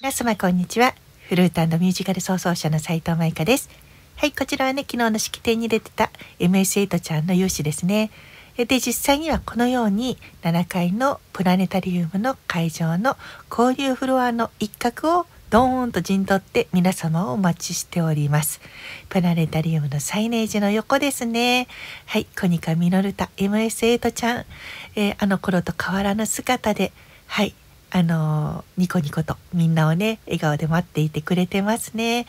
皆様こんにちは。フルートミュージカル創造者の斉藤舞香です。はい、こちらはね、昨日の式典に出てた MS8 ちゃんの勇姿ですね。で、実際にはこのように7階のプラネタリウムの会場の交流フロアの一角をドーンと陣取って皆様をお待ちしております。プラネタリウムのサイネージの横ですね。はい、コニカミノルタ MS8 ちゃん、えー、あの頃と変わらぬ姿で、はい、あのニコニコとみんなをね笑顔で待っていてくれてますね。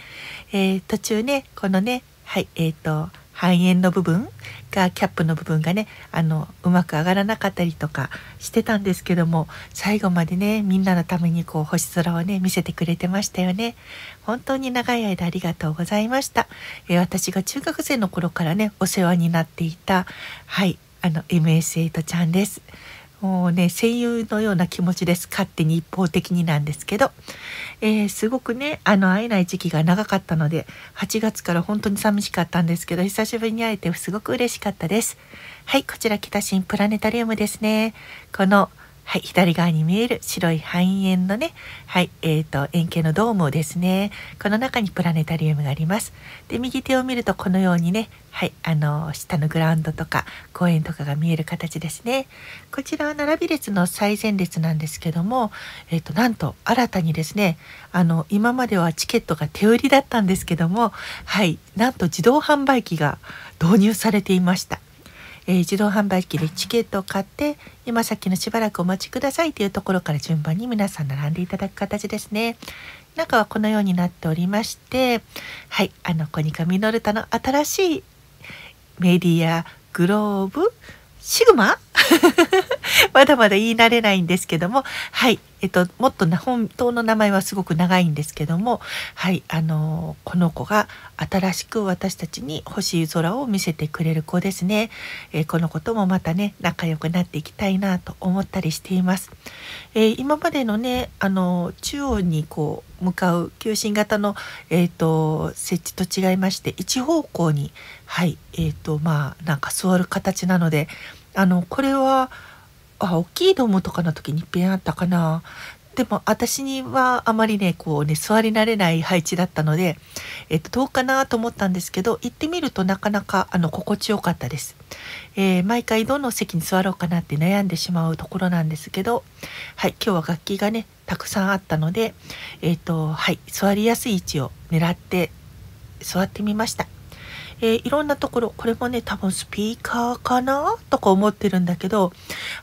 えー、途中ねこのねはいえっ、ー、と半円の部分がキャップの部分がねあのうまく上がらなかったりとかしてたんですけども最後までねみんなのためにこう星空をね見せてくれてましたよね本当に長い間ありがとうございました、えー、私が中学生の頃からねお世話になっていたはいあの MS8 ちゃんですもうね戦友のような気持ちです勝手に一方的になんですけど、えー、すごくねあの会えない時期が長かったので8月から本当に寂しかったんですけど久しぶりに会えてすごく嬉しかったですはいこちら北新プラネタリウムですねこのはい、左側に見える白い半円のね、はい、えーと、円形のドームですね。この中にプラネタリウムがあります。で、右手を見るとこのようにね、はい、あの下のグラウンドとか公園とかが見える形ですね。こちらは並び列の最前列なんですけども、えっ、ー、となんと新たにですね、あの今まではチケットが手売りだったんですけども、はい、なんと自動販売機が導入されていました。えー、自動販売機でチケットを買って今さっきのしばらくお待ちくださいというところから順番に皆さん並んでいただく形ですね。中はこのようになっておりましてはいあのコニカミノルタの新しいメディアグローブシグマ まだまだ言い慣れないんですけども、はい、えっと、もっと本当の名前はすごく長いんですけども、はい、あの、この子が新しく私たちに星空を見せてくれる子ですね。えー、この子ともまたね、仲良くなっていきたいなと思ったりしています。えー、今までのね、あの、中央にこう、向かう求心型の、えーと設置と違いまして一方向にはいえっ、ー、とまあなんか座る形なのであのこれはあ大きいドームとかの時にいっぺんあったかなでも私にはあまりねこうね座り慣れない配置だったので、えっと、どうかなと思ったんですけど行ってみるとなかなかあの心地よかったです、えー、毎回どの席に座ろうかなって悩んでしまうところなんですけどはい今日は楽器がねたくさんあったのでえっとはい座りやすい位置を狙って座ってみましたえー、いろんなところ、これもね、多分スピーカーかなとか思ってるんだけど、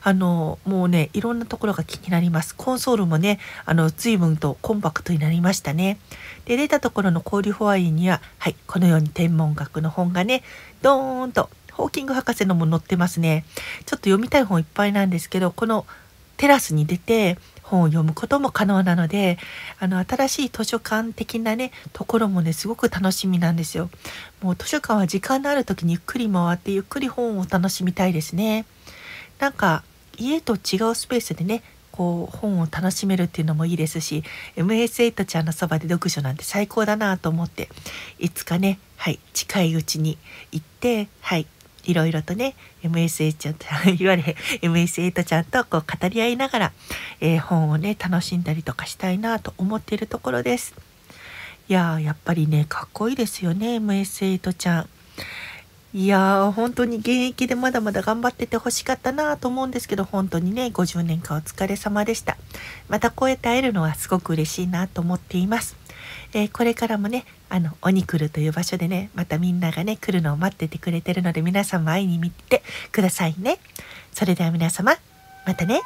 あの、もうね、いろんなところが気になります。コンソールもね、あの、随分とコンパクトになりましたね。で、出たところの氷ホワイには、はい、このように天文学の本がね、ドーンと、ホーキング博士のも載ってますね。ちょっと読みたい本いっぱいなんですけど、このテラスに出て本を読むことも可能なのであの新しい図書館的なねところもねすごく楽しみなんですよ。もう図書館は時間のある時にゆっくり回ってゆっくり本を楽しみたいですね。なんか家と違うスペースでねこう本を楽しめるっていうのもいいですし MS8 ちゃんのそばで読書なんて最高だなと思っていつかねはい近いうちに行ってはいいろいろとね MSA ちゃんといわゆる MS8 ちゃんとこう語り合いながら、えー、本をね楽しんだりとかしたいなと思っているところです。いややっぱりねかっこいいですよね MS8 ちゃん。いやー本当に現役でまだまだ頑張ってて欲しかったなと思うんですけど本当にね50年間お疲れ様でしたまたこうやって会えるのはすごく嬉しいなと思っていますえー、これからもねあの鬼来るという場所でねまたみんながね来るのを待っててくれてるので皆さんも会いに見てくださいねそれでは皆様またね